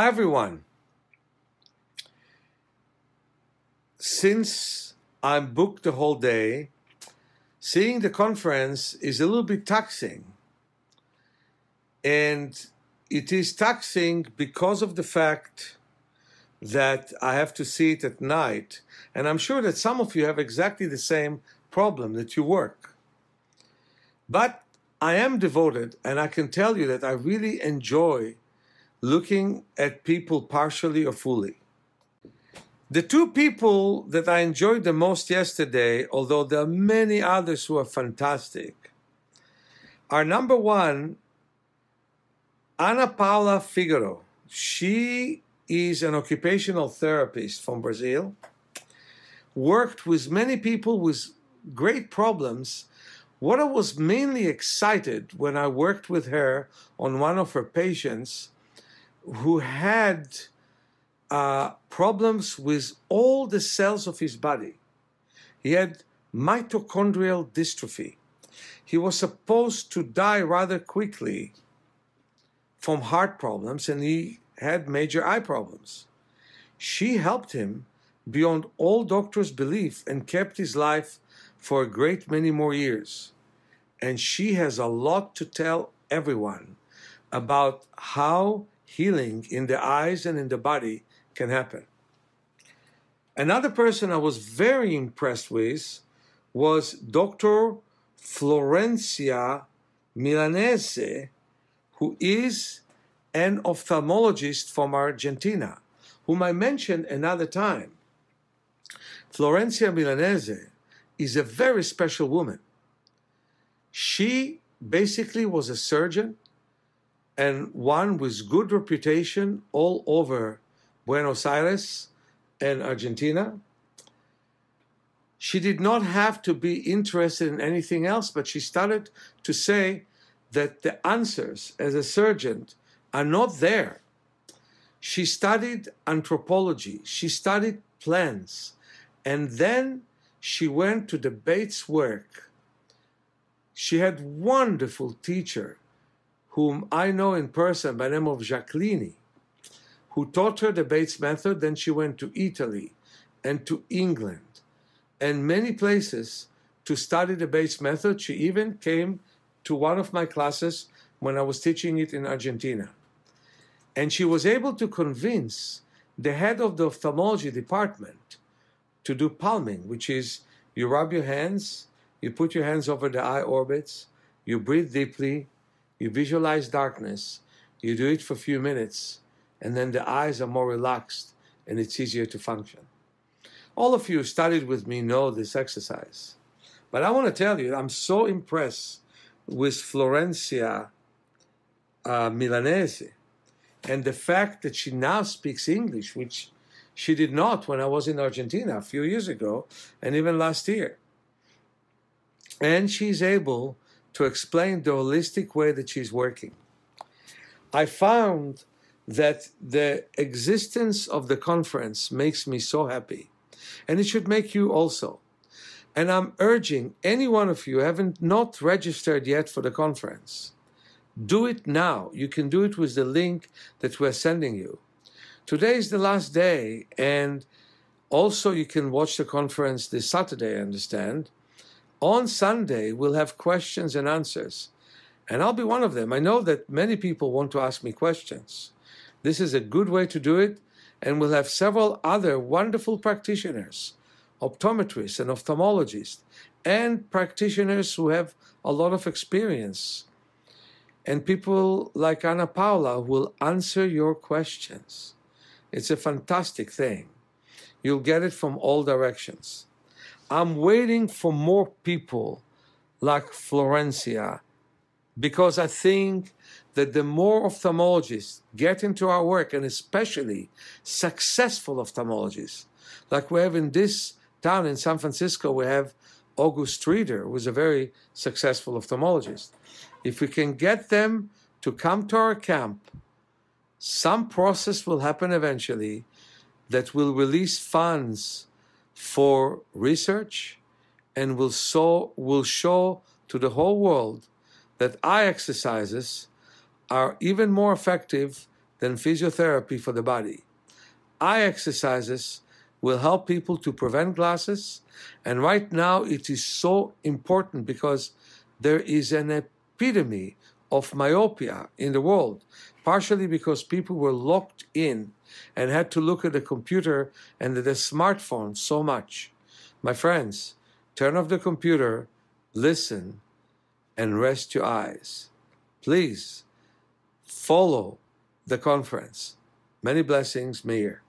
Hi everyone, since I'm booked the whole day, seeing the conference is a little bit taxing. And it is taxing because of the fact that I have to see it at night. And I'm sure that some of you have exactly the same problem that you work. But I am devoted, and I can tell you that I really enjoy looking at people partially or fully. The two people that I enjoyed the most yesterday, although there are many others who are fantastic, are number one, Ana Paula Figueroa. She is an occupational therapist from Brazil, worked with many people with great problems. What I was mainly excited when I worked with her on one of her patients who had uh, problems with all the cells of his body. He had mitochondrial dystrophy. He was supposed to die rather quickly from heart problems and he had major eye problems. She helped him beyond all doctors' belief and kept his life for a great many more years. And she has a lot to tell everyone about how healing in the eyes and in the body can happen. Another person I was very impressed with was Dr. Florencia Milanese, who is an ophthalmologist from Argentina, whom I mentioned another time. Florencia Milanese is a very special woman. She basically was a surgeon and one with good reputation all over Buenos Aires and Argentina. She did not have to be interested in anything else, but she started to say that the answers as a surgeon are not there. She studied anthropology, she studied plants, and then she went to the Bates work. She had wonderful teacher whom I know in person by name of Jacqueline, who taught her the Bates method. Then she went to Italy and to England and many places to study the Bates method. She even came to one of my classes when I was teaching it in Argentina. And she was able to convince the head of the ophthalmology department to do palming, which is you rub your hands, you put your hands over the eye orbits, you breathe deeply, you visualize darkness, you do it for a few minutes, and then the eyes are more relaxed and it's easier to function. All of you who studied with me know this exercise. But I want to tell you, I'm so impressed with Florencia uh, Milanese and the fact that she now speaks English, which she did not when I was in Argentina a few years ago and even last year. And she's able to explain the holistic way that she's working. I found that the existence of the conference makes me so happy, and it should make you also. And I'm urging any one of you haven't not registered yet for the conference, do it now. You can do it with the link that we're sending you. Today is the last day, and also you can watch the conference this Saturday, I understand. On Sunday, we'll have questions and answers. And I'll be one of them. I know that many people want to ask me questions. This is a good way to do it. And we'll have several other wonderful practitioners, optometrists and ophthalmologists, and practitioners who have a lot of experience. And people like Ana Paula will answer your questions. It's a fantastic thing. You'll get it from all directions. I'm waiting for more people like Florencia because I think that the more ophthalmologists get into our work, and especially successful ophthalmologists, like we have in this town in San Francisco, we have August Reeder, who's a very successful ophthalmologist. If we can get them to come to our camp, some process will happen eventually that will release funds for research and will, so, will show to the whole world that eye exercises are even more effective than physiotherapy for the body. Eye exercises will help people to prevent glasses. And right now, it is so important because there is an epidemic of myopia in the world, partially because people were locked in and had to look at the computer and the smartphone so much. My friends, turn off the computer, listen, and rest your eyes. Please follow the conference. Many blessings, Mayor.